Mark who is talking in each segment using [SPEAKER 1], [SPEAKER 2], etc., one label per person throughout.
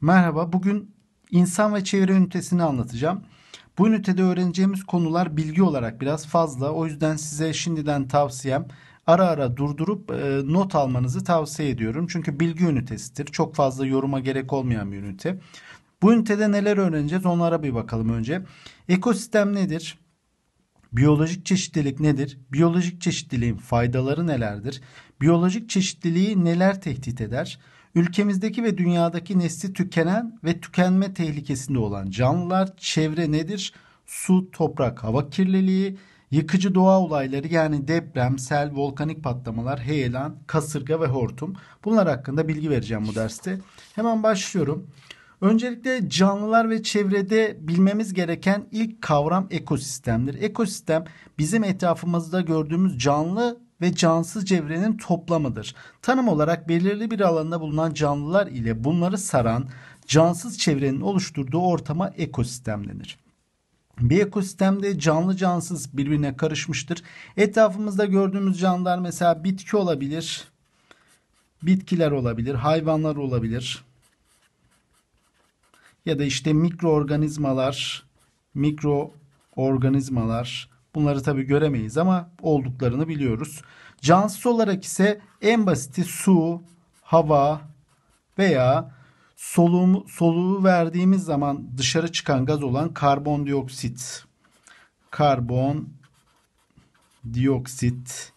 [SPEAKER 1] Merhaba, bugün insan ve çevre ünitesini anlatacağım. Bu ünitede öğreneceğimiz konular bilgi olarak biraz fazla. O yüzden size şimdiden tavsiyem ara ara durdurup e, not almanızı tavsiye ediyorum. Çünkü bilgi ünitesidir. Çok fazla yoruma gerek olmayan bir ünite. Bu ünitede neler öğreneceğiz onlara bir bakalım önce. Ekosistem nedir? Biyolojik çeşitlilik nedir? Biyolojik çeşitliliğin faydaları nelerdir? Biyolojik çeşitliliği neler tehdit eder? Ülkemizdeki ve dünyadaki nesli tükenen ve tükenme tehlikesinde olan canlılar çevre nedir? Su, toprak, hava kirliliği, Yıkıcı doğa olayları yani deprem, sel, volkanik patlamalar, heyelan, kasırga ve hortum. Bunlar hakkında bilgi vereceğim bu derste. Hemen başlıyorum. Öncelikle canlılar ve çevrede bilmemiz gereken ilk kavram ekosistemdir. Ekosistem bizim etrafımızda gördüğümüz canlı ve cansız çevrenin toplamıdır. Tanım olarak belirli bir alanda bulunan canlılar ile bunları saran cansız çevrenin oluşturduğu ortama ekosistem denir. Bir ekosistemde canlı cansız birbirine karışmıştır. Etrafımızda gördüğümüz canlılar mesela bitki olabilir, bitkiler olabilir, hayvanlar olabilir ya da işte mikroorganizmalar, mikroorganizmalar Bunları tabi göremeyiz ama olduklarını biliyoruz. Cansız olarak ise en basiti su, hava veya soluğu, soluğu verdiğimiz zaman dışarı çıkan gaz olan karbondioksit. Karbon dioksit.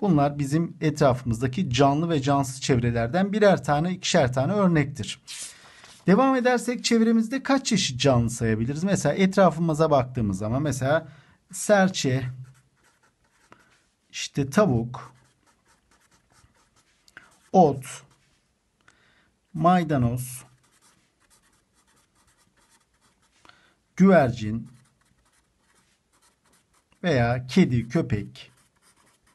[SPEAKER 1] Bunlar bizim etrafımızdaki canlı ve cansız çevrelerden birer tane ikişer tane örnektir. Devam edersek çevremizde kaç çeşit canlı sayabiliriz? Mesela etrafımıza baktığımız zaman mesela serçe, işte tavuk, ot, maydanoz, güvercin veya kedi, köpek,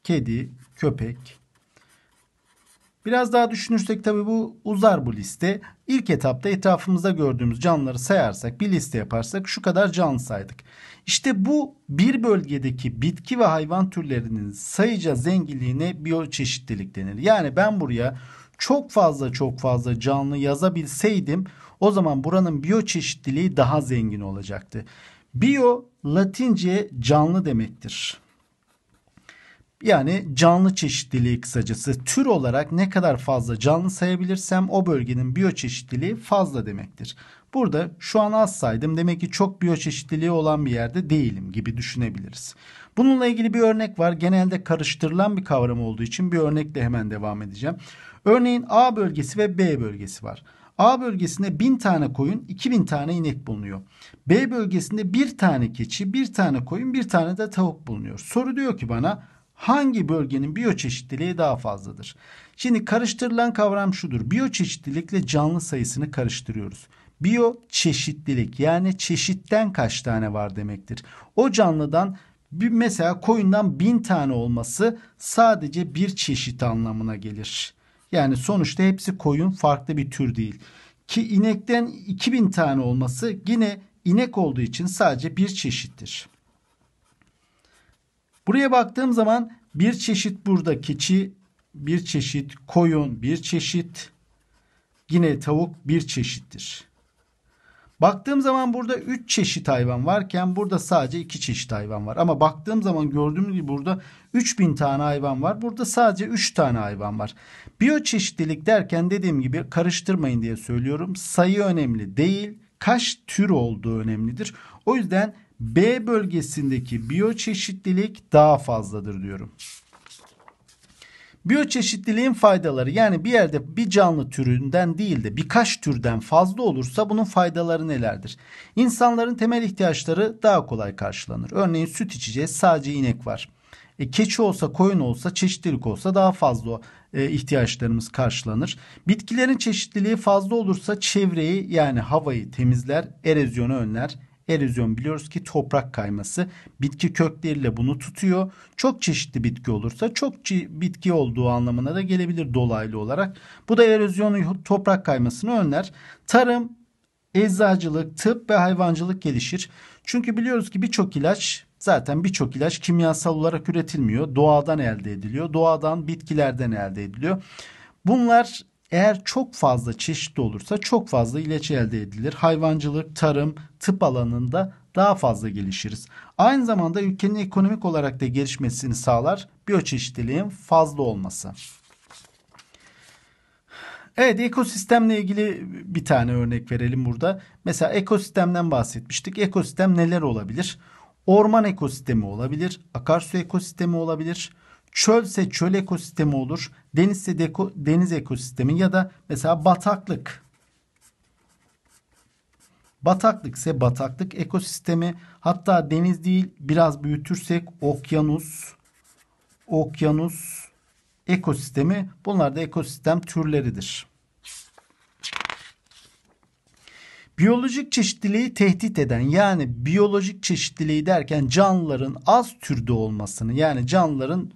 [SPEAKER 1] kedi, köpek. Biraz daha düşünürsek tabii bu uzar bu liste. İlk etapta etrafımızda gördüğümüz canlıları sayarsak, bir liste yaparsak şu kadar canlı saydık. İşte bu bir bölgedeki bitki ve hayvan türlerinin sayıca zenginliğine biyoçeşitlilik denir. Yani ben buraya çok fazla çok fazla canlı yazabilseydim o zaman buranın biyoçeşitliliği daha zengin olacaktı. Bio latince canlı demektir. Yani canlı çeşitliliği kısacası tür olarak ne kadar fazla canlı sayabilirsem o bölgenin biyoçeşitliliği fazla demektir. Burada şu an az saydım demek ki çok biyoçeşitliliği olan bir yerde değilim gibi düşünebiliriz. Bununla ilgili bir örnek var. Genelde karıştırılan bir kavram olduğu için bir örnekle hemen devam edeceğim. Örneğin A bölgesi ve B bölgesi var. A bölgesinde 1000 tane koyun, 2000 tane inek bulunuyor. B bölgesinde bir tane keçi, bir tane koyun, bir tane de tavuk bulunuyor. Soru diyor ki bana hangi bölgenin biyoçeşitliliği daha fazladır? Şimdi karıştırılan kavram şudur. Biyoçeşitlilikle canlı sayısını karıştırıyoruz. Biyo çeşitlilik yani çeşitten kaç tane var demektir. O canlıdan bir mesela koyundan bin tane olması sadece bir çeşit anlamına gelir. Yani sonuçta hepsi koyun farklı bir tür değil. Ki inekten 2000 tane olması yine inek olduğu için sadece bir çeşittir. Buraya baktığım zaman bir çeşit burada keçi, bir çeşit koyun, bir çeşit yine tavuk bir çeşittir. Baktığım zaman burada 3 çeşit hayvan varken burada sadece 2 çeşit hayvan var. Ama baktığım zaman gördüğüm gibi burada 3000 tane hayvan var. Burada sadece 3 tane hayvan var. Biyoçeşitlilik derken dediğim gibi karıştırmayın diye söylüyorum. Sayı önemli değil. Kaç tür olduğu önemlidir. O yüzden B bölgesindeki biyoçeşitlilik daha fazladır diyorum. Biyoçeşitliliğin faydaları yani bir yerde bir canlı türünden değil de birkaç türden fazla olursa bunun faydaları nelerdir? İnsanların temel ihtiyaçları daha kolay karşılanır. Örneğin süt içeceğiz sadece inek var. E, keçi olsa koyun olsa çeşitlilik olsa daha fazla e, ihtiyaçlarımız karşılanır. Bitkilerin çeşitliliği fazla olursa çevreyi yani havayı temizler, erozyonu önler erozyon biliyoruz ki toprak kayması. Bitki kökleriyle bunu tutuyor. Çok çeşitli bitki olursa çok bitki olduğu anlamına da gelebilir dolaylı olarak. Bu da erozyonu toprak kaymasını önler. Tarım, eczacılık, tıp ve hayvancılık gelişir. Çünkü biliyoruz ki birçok ilaç Zaten birçok ilaç kimyasal olarak üretilmiyor. Doğadan elde ediliyor. Doğadan bitkilerden elde ediliyor. Bunlar eğer çok fazla çeşitli olursa çok fazla ilaç elde edilir. Hayvancılık, tarım, tıp alanında daha fazla gelişiriz. Aynı zamanda ülkenin ekonomik olarak da gelişmesini sağlar biyoçeşitliliğin fazla olması. Evet ekosistemle ilgili bir tane örnek verelim burada. Mesela ekosistemden bahsetmiştik. Ekosistem neler olabilir? Orman ekosistemi olabilir, akarsu ekosistemi olabilir, Çölse çöl ekosistemi olur. Denizse deko, deniz ekosistemi ya da mesela bataklık. Bataklık ise bataklık ekosistemi. Hatta deniz değil biraz büyütürsek okyanus. Okyanus ekosistemi. Bunlar da ekosistem türleridir. Biyolojik çeşitliliği tehdit eden yani biyolojik çeşitliliği derken canlıların az türde olmasını yani canlıların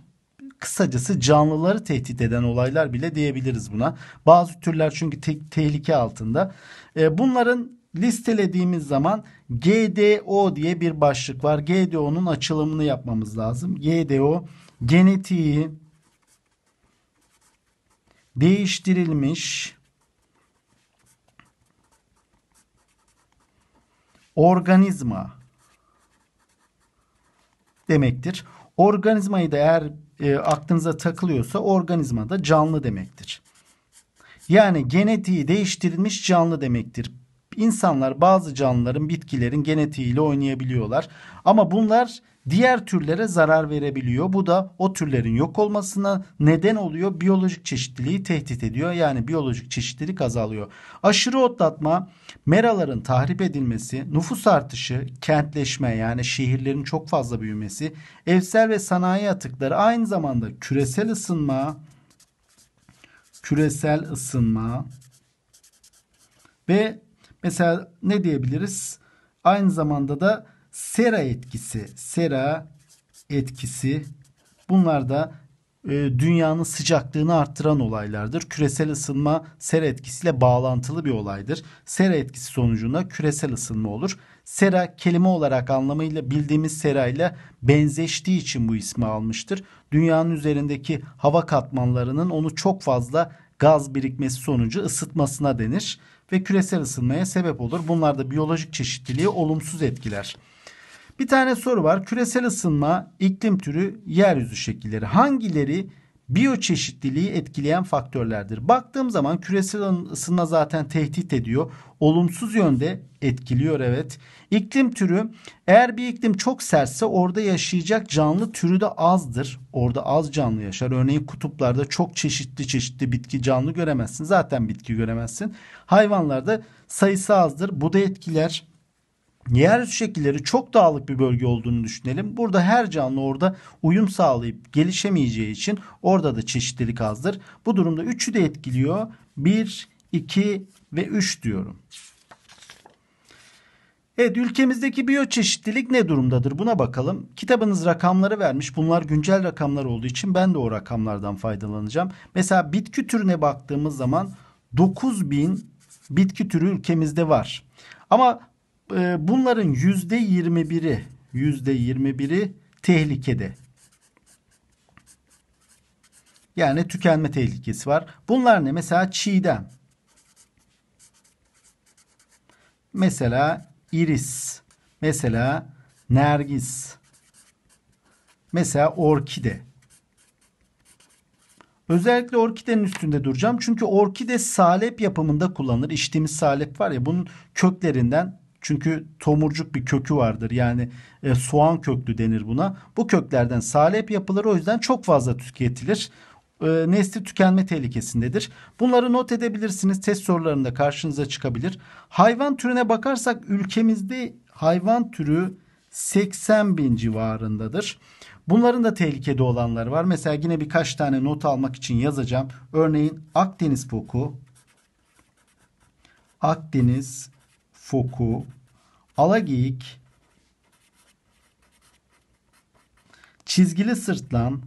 [SPEAKER 1] Kısacası canlıları tehdit eden olaylar bile diyebiliriz buna. Bazı türler çünkü te- tehlike altında. E, bunların listelediğimiz zaman GDO diye bir başlık var. GDO'nun açılımını yapmamız lazım. GDO genetiği değiştirilmiş organizma demektir. Organizmayı da eğer e, aklınıza takılıyorsa da canlı demektir. Yani genetiği değiştirilmiş canlı demektir. İnsanlar bazı canlıların, bitkilerin genetiğiyle oynayabiliyorlar. Ama bunlar diğer türlere zarar verebiliyor. Bu da o türlerin yok olmasına neden oluyor. Biyolojik çeşitliliği tehdit ediyor. Yani biyolojik çeşitlilik azalıyor. Aşırı otlatma, meraların tahrip edilmesi, nüfus artışı, kentleşme yani şehirlerin çok fazla büyümesi, evsel ve sanayi atıkları aynı zamanda küresel ısınma, küresel ısınma ve mesela ne diyebiliriz? Aynı zamanda da sera etkisi, sera etkisi bunlar da e, dünyanın sıcaklığını arttıran olaylardır. Küresel ısınma sera etkisiyle bağlantılı bir olaydır. Sera etkisi sonucunda küresel ısınma olur. Sera kelime olarak anlamıyla bildiğimiz serayla benzeştiği için bu ismi almıştır. Dünyanın üzerindeki hava katmanlarının onu çok fazla gaz birikmesi sonucu ısıtmasına denir ve küresel ısınmaya sebep olur. Bunlar da biyolojik çeşitliliği olumsuz etkiler. Bir tane soru var. Küresel ısınma, iklim türü, yeryüzü şekilleri. Hangileri biyoçeşitliliği etkileyen faktörlerdir? Baktığım zaman küresel ısınma zaten tehdit ediyor. Olumsuz yönde etkiliyor evet. İklim türü eğer bir iklim çok sertse orada yaşayacak canlı türü de azdır. Orada az canlı yaşar. Örneğin kutuplarda çok çeşitli çeşitli bitki canlı göremezsin. Zaten bitki göremezsin. Hayvanlarda sayısı azdır. Bu da etkiler yeryüzü şekilleri çok dağlık bir bölge olduğunu düşünelim. Burada her canlı orada uyum sağlayıp gelişemeyeceği için orada da çeşitlilik azdır. Bu durumda 3'ü de etkiliyor. 1, 2 ve 3 diyorum. Evet ülkemizdeki biyoçeşitlilik ne durumdadır buna bakalım. Kitabınız rakamları vermiş. Bunlar güncel rakamlar olduğu için ben de o rakamlardan faydalanacağım. Mesela bitki türüne baktığımız zaman 9000 bitki türü ülkemizde var. Ama ee, bunların yüzde yirmi biri yüzde yirmi biri tehlikede. Yani tükenme tehlikesi var. Bunlar ne? Mesela çiğdem. Mesela iris. Mesela nergis. Mesela orkide. Özellikle orkidenin üstünde duracağım. Çünkü orkide salep yapımında kullanılır. İçtiğimiz salep var ya bunun köklerinden çünkü tomurcuk bir kökü vardır. Yani e, soğan köklü denir buna. Bu köklerden salep yapılır. O yüzden çok fazla tüketilir. E, nesli tükenme tehlikesindedir. Bunları not edebilirsiniz. Test sorularında karşınıza çıkabilir. Hayvan türüne bakarsak ülkemizde hayvan türü 80 bin civarındadır. Bunların da tehlikede olanları var. Mesela yine birkaç tane not almak için yazacağım. Örneğin Akdeniz foku, Akdeniz foku, alagiyik, çizgili sırtlan,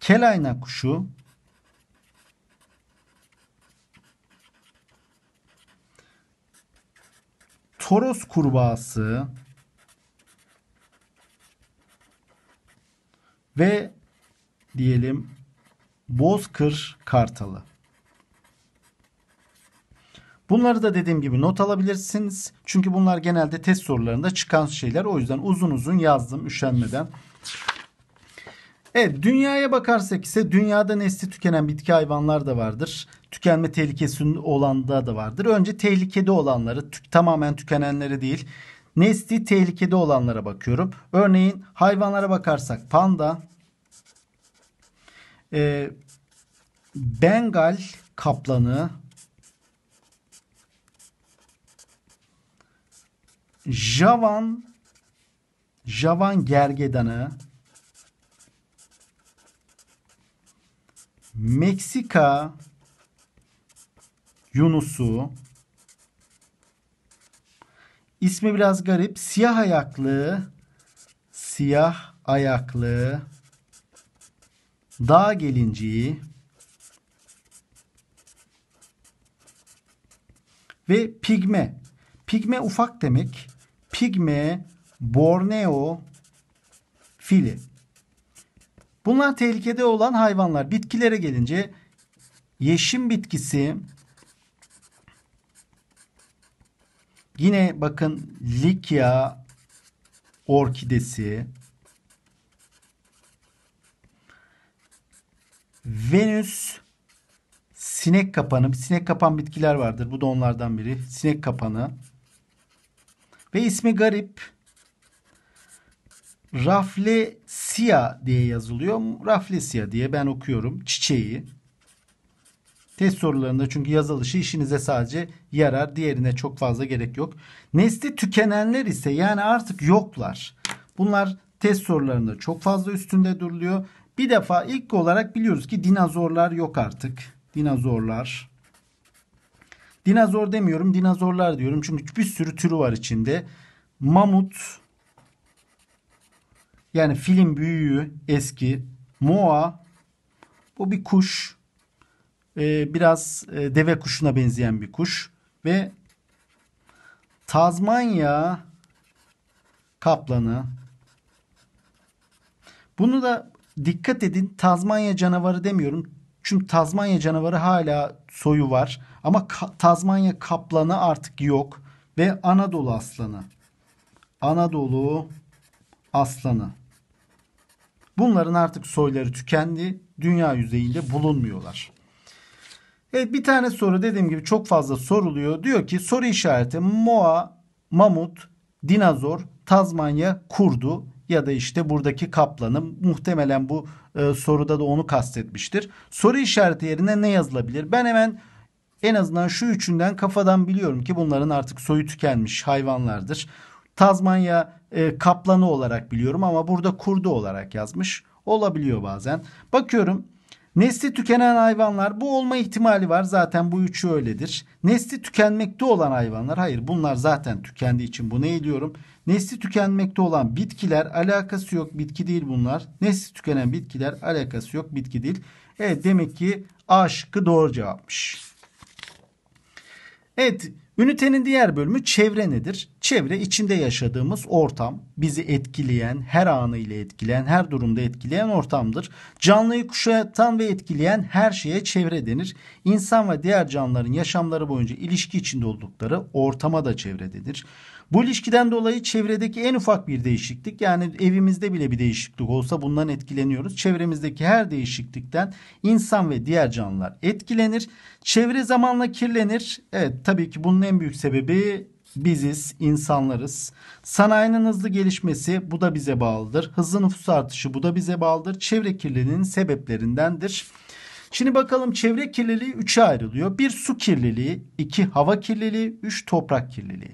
[SPEAKER 1] kelayna kuşu, toros kurbağası ve diyelim bozkır kartalı. Bunları da dediğim gibi not alabilirsiniz. Çünkü bunlar genelde test sorularında çıkan şeyler. O yüzden uzun uzun yazdım üşenmeden. Evet dünyaya bakarsak ise dünyada nesli tükenen bitki hayvanlar da vardır. Tükenme tehlikesi olan da da vardır. Önce tehlikede olanları tük, tamamen tükenenleri değil nesli tehlikede olanlara bakıyorum. Örneğin hayvanlara bakarsak panda, e, Bengal kaplanı, Javan Javan gergedanı Meksika Yunus'u ismi biraz garip siyah ayaklı siyah ayaklı dağ gelinciği ve pigme. Pigme ufak demek. Pigme Borneo fili. Bunlar tehlikede olan hayvanlar. Bitkilere gelince yeşim bitkisi yine bakın Likya orkidesi Venüs sinek kapanı. Sinek kapan bitkiler vardır. Bu da onlardan biri. Sinek kapanı. Ve ismi garip. Raflesia diye yazılıyor. Raflesia diye ben okuyorum çiçeği. Test sorularında çünkü yazılışı işinize sadece yarar. Diğerine çok fazla gerek yok. Nesli tükenenler ise yani artık yoklar. Bunlar test sorularında çok fazla üstünde duruluyor. Bir defa ilk olarak biliyoruz ki dinozorlar yok artık. Dinozorlar Dinozor demiyorum dinozorlar diyorum. Çünkü bir sürü türü var içinde. Mamut yani film büyüğü eski. Moa bu bir kuş. Ee, biraz e, deve kuşuna benzeyen bir kuş. Ve Tazmanya kaplanı. Bunu da dikkat edin Tazmanya canavarı demiyorum. Çünkü Tazmanya canavarı hala soyu var. Ama Ka Tazmanya kaplanı artık yok ve Anadolu aslanı. Anadolu aslanı. Bunların artık soyları tükendi. Dünya yüzeyinde bulunmuyorlar. Evet bir tane soru dediğim gibi çok fazla soruluyor. Diyor ki soru işareti Moa, mamut, dinozor, Tazmanya kurdu ya da işte buradaki kaplanı, muhtemelen bu e, soruda da onu kastetmiştir. Soru işareti yerine ne yazılabilir? Ben hemen en azından şu üçünden kafadan biliyorum ki bunların artık soyu tükenmiş hayvanlardır. Tazmanya e, kaplanı olarak biliyorum ama burada kurdu olarak yazmış. Olabiliyor bazen. Bakıyorum Nesli tükenen hayvanlar bu olma ihtimali var. Zaten bu üçü öyledir. Nesli tükenmekte olan hayvanlar hayır bunlar zaten tükendiği için bunu eğiliyorum. Nesli tükenmekte olan bitkiler alakası yok bitki değil bunlar. Nesli tükenen bitkiler alakası yok bitki değil. Evet demek ki A şıkkı doğru cevapmış. Evet, ünitenin diğer bölümü çevre nedir? Çevre içinde yaşadığımız ortam bizi etkileyen, her anıyla etkileyen, her durumda etkileyen ortamdır. Canlıyı kuşatan ve etkileyen her şeye çevre denir. İnsan ve diğer canlıların yaşamları boyunca ilişki içinde oldukları ortama da çevre denir. Bu ilişkiden dolayı çevredeki en ufak bir değişiklik yani evimizde bile bir değişiklik olsa bundan etkileniyoruz. Çevremizdeki her değişiklikten insan ve diğer canlılar etkilenir. Çevre zamanla kirlenir. Evet tabii ki bunun en büyük sebebi biziz, insanlarız. Sanayinin hızlı gelişmesi bu da bize bağlıdır. Hızlı nüfus artışı bu da bize bağlıdır. Çevre kirliliğinin sebeplerindendir. Şimdi bakalım çevre kirliliği 3'e ayrılıyor. Bir su kirliliği, iki hava kirliliği, üç toprak kirliliği.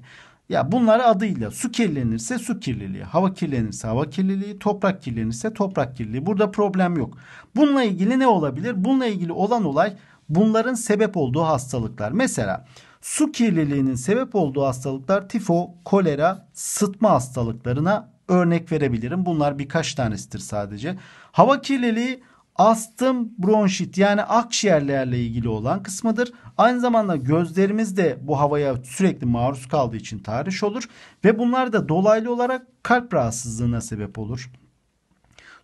[SPEAKER 1] Ya bunlar adıyla su kirlenirse su kirliliği, hava kirlenirse hava kirliliği, toprak kirlenirse toprak kirliliği. Burada problem yok. Bununla ilgili ne olabilir? Bununla ilgili olan olay bunların sebep olduğu hastalıklar. Mesela Su kirliliğinin sebep olduğu hastalıklar tifo, kolera, sıtma hastalıklarına örnek verebilirim. Bunlar birkaç tanesidir sadece. Hava kirliliği astım, bronşit yani akciğerlerle ilgili olan kısmıdır. Aynı zamanda gözlerimiz de bu havaya sürekli maruz kaldığı için tahriş olur ve bunlar da dolaylı olarak kalp rahatsızlığına sebep olur.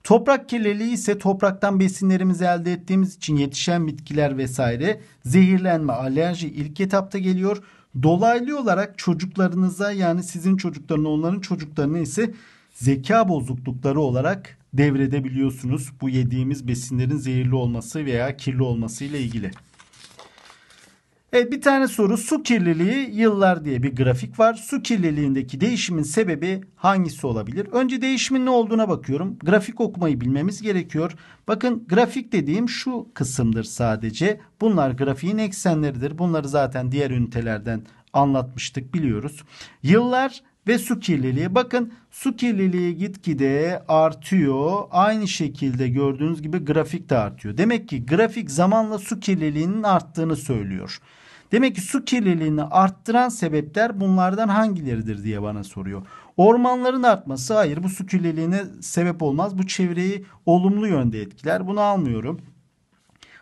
[SPEAKER 1] Toprak kirliliği ise topraktan besinlerimizi elde ettiğimiz için yetişen bitkiler vesaire zehirlenme, alerji ilk etapta geliyor. Dolaylı olarak çocuklarınıza yani sizin çocuklarına onların çocuklarına ise zeka bozuklukları olarak devredebiliyorsunuz bu yediğimiz besinlerin zehirli olması veya kirli olması ile ilgili. Evet bir tane soru su kirliliği yıllar diye bir grafik var. Su kirliliğindeki değişimin sebebi hangisi olabilir? Önce değişimin ne olduğuna bakıyorum. Grafik okumayı bilmemiz gerekiyor. Bakın grafik dediğim şu kısımdır sadece. Bunlar grafiğin eksenleridir. Bunları zaten diğer ünitelerden anlatmıştık biliyoruz. Yıllar ve su kirliliği. Bakın su kirliliği gitgide artıyor. Aynı şekilde gördüğünüz gibi grafik de artıyor. Demek ki grafik zamanla su kirliliğinin arttığını söylüyor. Demek ki su kirliliğini arttıran sebepler bunlardan hangileridir diye bana soruyor. Ormanların artması hayır bu su kirliliğine sebep olmaz. Bu çevreyi olumlu yönde etkiler. Bunu almıyorum.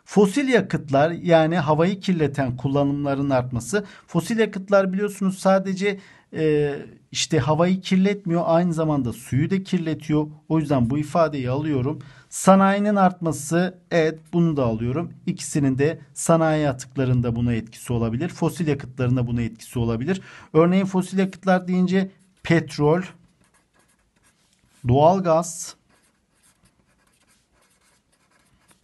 [SPEAKER 1] Fosil yakıtlar yani havayı kirleten kullanımların artması. Fosil yakıtlar biliyorsunuz sadece e, işte havayı kirletmiyor aynı zamanda suyu da kirletiyor. O yüzden bu ifadeyi alıyorum. Sanayinin artması evet bunu da alıyorum. İkisinin de sanayi atıklarında buna etkisi olabilir. Fosil yakıtlarında buna etkisi olabilir. Örneğin fosil yakıtlar deyince petrol, doğalgaz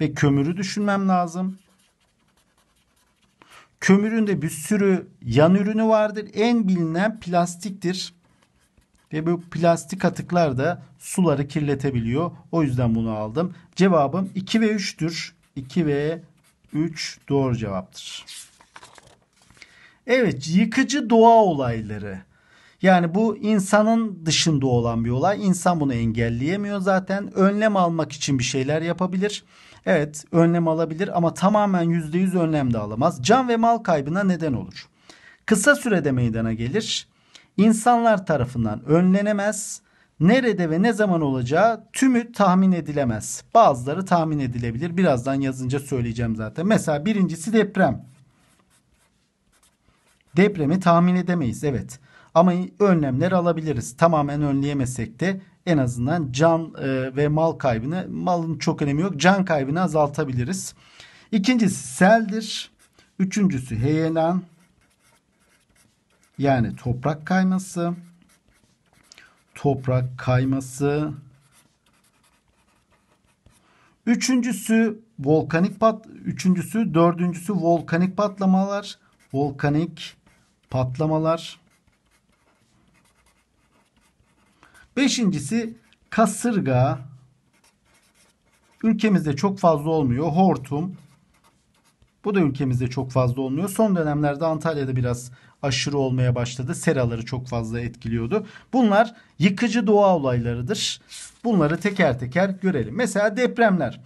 [SPEAKER 1] ve kömürü düşünmem lazım. Kömürün de bir sürü yan ürünü vardır. En bilinen plastiktir. E bu plastik atıklar da suları kirletebiliyor. O yüzden bunu aldım. Cevabım 2 ve 3'tür. 2 ve 3 doğru cevaptır. Evet yıkıcı doğa olayları. Yani bu insanın dışında olan bir olay. İnsan bunu engelleyemiyor zaten. Önlem almak için bir şeyler yapabilir. Evet önlem alabilir ama tamamen %100 önlem de alamaz. Can ve mal kaybına neden olur. Kısa sürede meydana gelir insanlar tarafından önlenemez. Nerede ve ne zaman olacağı tümü tahmin edilemez. Bazıları tahmin edilebilir. Birazdan yazınca söyleyeceğim zaten. Mesela birincisi deprem. Depremi tahmin edemeyiz evet. Ama önlemler alabiliriz. Tamamen önleyemesek de en azından can e, ve mal kaybını, malın çok önemi yok. Can kaybını azaltabiliriz. İkincisi seldir. Üçüncüsü heyelan. Yani toprak kayması, toprak kayması. Üçüncüsü volkanik pat, üçüncüsü, dördüncüsü volkanik patlamalar, volkanik patlamalar. Beşincisi kasırga. Ülkemizde çok fazla olmuyor. Hortum. Bu da ülkemizde çok fazla olmuyor. Son dönemlerde Antalya'da biraz aşırı olmaya başladı. Seraları çok fazla etkiliyordu. Bunlar yıkıcı doğa olaylarıdır. Bunları teker teker görelim. Mesela depremler.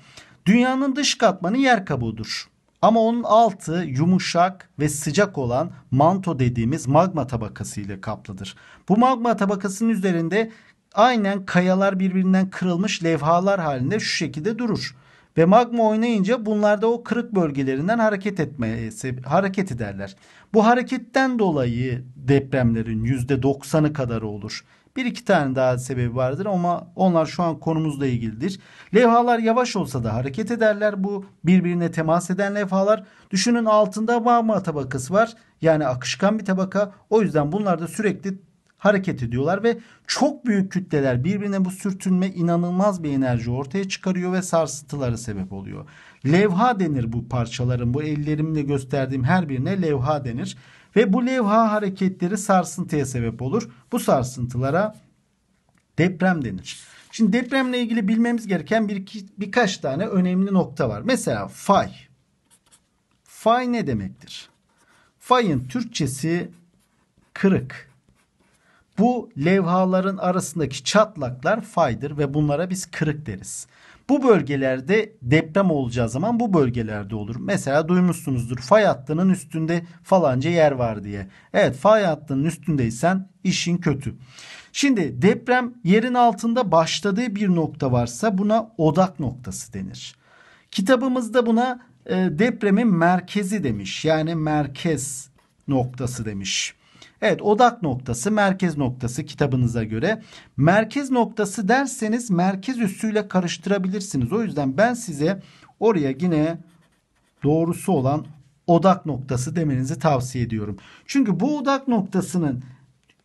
[SPEAKER 1] Dünyanın dış katmanı yer kabuğudur. Ama onun altı yumuşak ve sıcak olan manto dediğimiz magma tabakası ile kaplıdır. Bu magma tabakasının üzerinde aynen kayalar birbirinden kırılmış levhalar halinde şu şekilde durur. Ve magma oynayınca bunlarda o kırık bölgelerinden hareket etmesi hareket ederler. Bu hareketten dolayı depremlerin %90'ı kadar olur. Bir iki tane daha sebebi vardır ama onlar şu an konumuzla ilgilidir. Levhalar yavaş olsa da hareket ederler. Bu birbirine temas eden levhalar. Düşünün altında magma tabakası var. Yani akışkan bir tabaka. O yüzden bunlar da sürekli hareket ediyorlar ve çok büyük kütleler birbirine bu sürtünme inanılmaz bir enerji ortaya çıkarıyor ve sarsıntılara sebep oluyor. Levha denir bu parçaların bu ellerimle gösterdiğim her birine levha denir ve bu levha hareketleri sarsıntıya sebep olur. Bu sarsıntılara deprem denir. Şimdi depremle ilgili bilmemiz gereken bir iki, birkaç tane önemli nokta var. Mesela fay. Fay ne demektir? Fayın Türkçesi kırık. Bu levhaların arasındaki çatlaklar faydır ve bunlara biz kırık deriz. Bu bölgelerde deprem olacağı zaman bu bölgelerde olur. Mesela duymuşsunuzdur fay hattının üstünde falanca yer var diye. Evet fay hattının üstündeysen işin kötü. Şimdi deprem yerin altında başladığı bir nokta varsa buna odak noktası denir. Kitabımızda buna e, depremin merkezi demiş. Yani merkez noktası demiş. Evet odak noktası merkez noktası kitabınıza göre. Merkez noktası derseniz merkez üssüyle karıştırabilirsiniz. O yüzden ben size oraya yine doğrusu olan odak noktası demenizi tavsiye ediyorum. Çünkü bu odak noktasının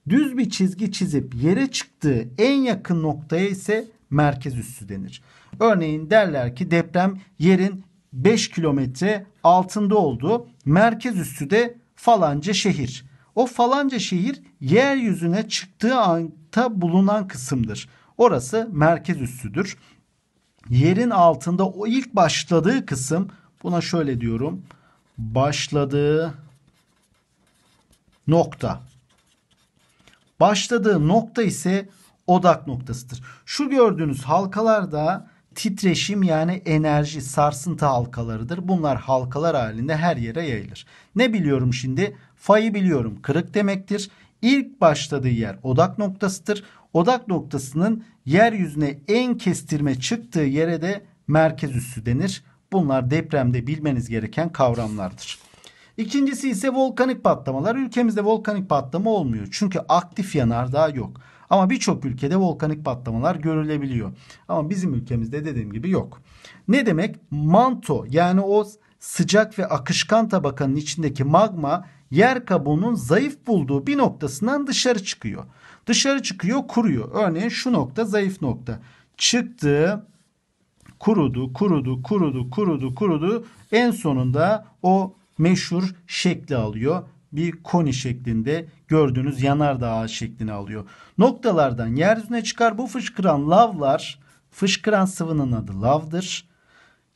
[SPEAKER 1] düz bir çizgi çizip yere çıktığı en yakın noktaya ise merkez üssü denir. Örneğin derler ki deprem yerin 5 kilometre altında oldu. Merkez üssü de falanca şehir. O falanca şehir yeryüzüne çıktığı anda bulunan kısımdır. Orası merkez üssüdür. Yerin altında o ilk başladığı kısım buna şöyle diyorum. Başladığı nokta. Başladığı nokta ise odak noktasıdır. Şu gördüğünüz halkalarda Titreşim yani enerji sarsıntı halkalarıdır. Bunlar halkalar halinde her yere yayılır. Ne biliyorum şimdi? Fa'yı biliyorum. Kırık demektir. İlk başladığı yer odak noktasıdır. Odak noktasının yeryüzüne en kestirme çıktığı yere de merkez üssü denir. Bunlar depremde bilmeniz gereken kavramlardır. İkincisi ise volkanik patlamalar. Ülkemizde volkanik patlama olmuyor. Çünkü aktif yanardağ yok. Ama birçok ülkede volkanik patlamalar görülebiliyor. Ama bizim ülkemizde dediğim gibi yok. Ne demek? Manto yani o sıcak ve akışkan tabakanın içindeki magma yer kabuğunun zayıf bulduğu bir noktasından dışarı çıkıyor. Dışarı çıkıyor kuruyor. Örneğin şu nokta zayıf nokta. Çıktı kurudu kurudu kurudu kurudu kurudu en sonunda o meşhur şekli alıyor. Bir koni şeklinde gördüğünüz yanardağ şeklini alıyor. Noktalardan yeryüzüne çıkar bu fışkıran lavlar fışkıran sıvının adı lavdır.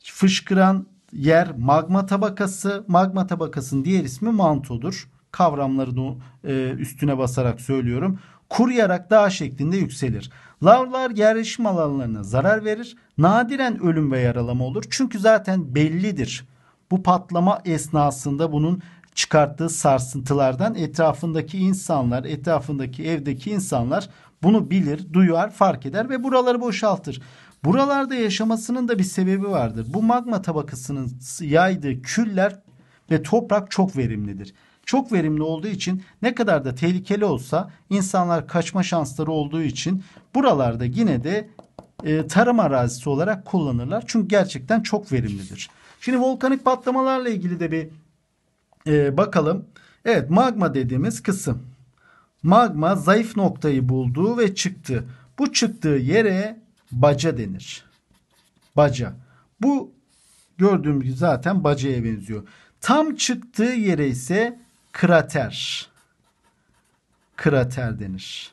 [SPEAKER 1] Fışkıran yer magma tabakası magma tabakasının diğer ismi mantodur. Kavramlarını e, üstüne basarak söylüyorum kuruyarak dağ şeklinde yükselir. Lavlar yerleşim alanlarına zarar verir. Nadiren ölüm ve yaralama olur. Çünkü zaten bellidir. Bu patlama esnasında bunun çıkarttığı sarsıntılardan etrafındaki insanlar, etrafındaki evdeki insanlar bunu bilir, duyar, fark eder ve buraları boşaltır. Buralarda yaşamasının da bir sebebi vardır. Bu magma tabakasının yaydığı küller ve toprak çok verimlidir. Çok verimli olduğu için ne kadar da tehlikeli olsa insanlar kaçma şansları olduğu için buralarda yine de e, tarım arazisi olarak kullanırlar. Çünkü gerçekten çok verimlidir. Şimdi volkanik patlamalarla ilgili de bir e, bakalım. Evet magma dediğimiz kısım. Magma zayıf noktayı buldu ve çıktı. Bu çıktığı yere baca denir. Baca. Bu gördüğüm gibi zaten bacaya benziyor. Tam çıktığı yere ise krater. Krater denir.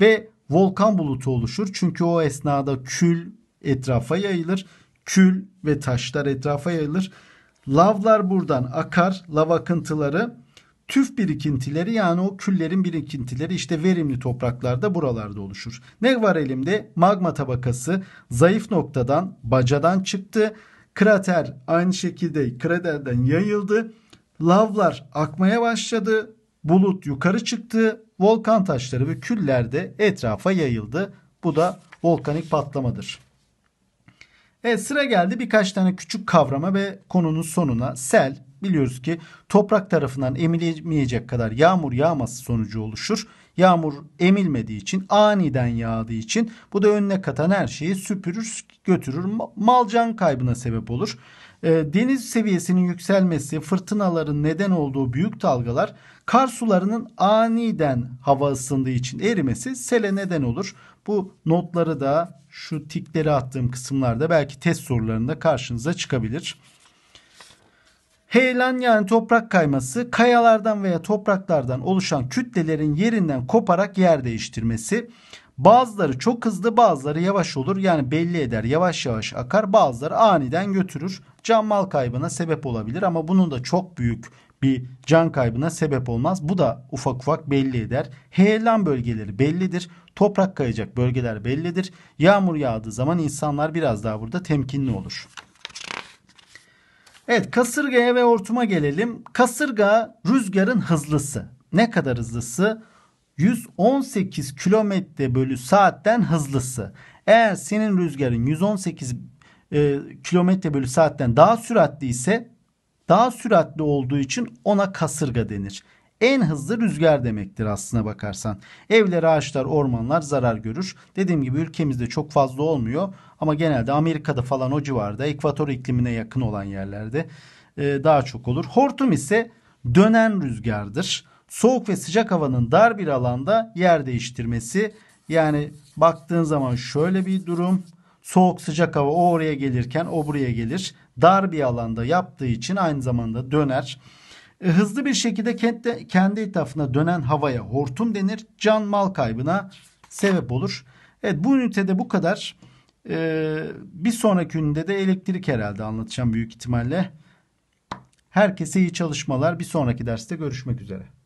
[SPEAKER 1] Ve volkan bulutu oluşur. Çünkü o esnada kül etrafa yayılır. Kül ve taşlar etrafa yayılır Lavlar buradan akar. Lav akıntıları tüf birikintileri yani o küllerin birikintileri işte verimli topraklarda buralarda oluşur. Ne var elimde? Magma tabakası zayıf noktadan bacadan çıktı. Krater aynı şekilde kraterden yayıldı. Lavlar akmaya başladı. Bulut yukarı çıktı. Volkan taşları ve küller de etrafa yayıldı. Bu da volkanik patlamadır. Evet sıra geldi birkaç tane küçük kavrama ve konunun sonuna sel biliyoruz ki toprak tarafından emilemeyecek kadar yağmur yağması sonucu oluşur. Yağmur emilmediği için aniden yağdığı için bu da önüne katan her şeyi süpürür götürür malcan kaybına sebep olur. Ee, deniz seviyesinin yükselmesi, fırtınaların neden olduğu büyük dalgalar kar sularının aniden hava ısındığı için erimesi sele neden olur. Bu notları da şu tikleri attığım kısımlarda belki test sorularında karşınıza çıkabilir. Heyelan yani toprak kayması kayalardan veya topraklardan oluşan kütlelerin yerinden koparak yer değiştirmesi. Bazıları çok hızlı bazıları yavaş olur. Yani belli eder yavaş yavaş akar bazıları aniden götürür. Can mal kaybına sebep olabilir ama bunun da çok büyük bir can kaybına sebep olmaz. Bu da ufak ufak belli eder. Heyelan bölgeleri bellidir. Toprak kayacak bölgeler bellidir. Yağmur yağdığı zaman insanlar biraz daha burada temkinli olur. Evet kasırgaya ve ortuma gelelim. Kasırga rüzgarın hızlısı. Ne kadar hızlısı? 118 kilometre bölü saatten hızlısı. Eğer senin rüzgarın 118 e, kilometre bölü saatten daha süratli ise daha süratli olduğu için ona kasırga denir. En hızlı rüzgar demektir aslına bakarsan. Evler, ağaçlar, ormanlar zarar görür. Dediğim gibi ülkemizde çok fazla olmuyor ama genelde Amerika'da falan o civarda ekvator iklimine yakın olan yerlerde e, daha çok olur. Hortum ise dönen rüzgardır soğuk ve sıcak havanın dar bir alanda yer değiştirmesi. Yani baktığın zaman şöyle bir durum. Soğuk sıcak hava o oraya gelirken o buraya gelir. Dar bir alanda yaptığı için aynı zamanda döner. E, hızlı bir şekilde kentte, kendi etrafına dönen havaya hortum denir. Can mal kaybına sebep olur. Evet bu ünitede bu kadar. Ee, bir sonraki ünitede de elektrik herhalde anlatacağım büyük ihtimalle. Herkese iyi çalışmalar. Bir sonraki derste görüşmek üzere.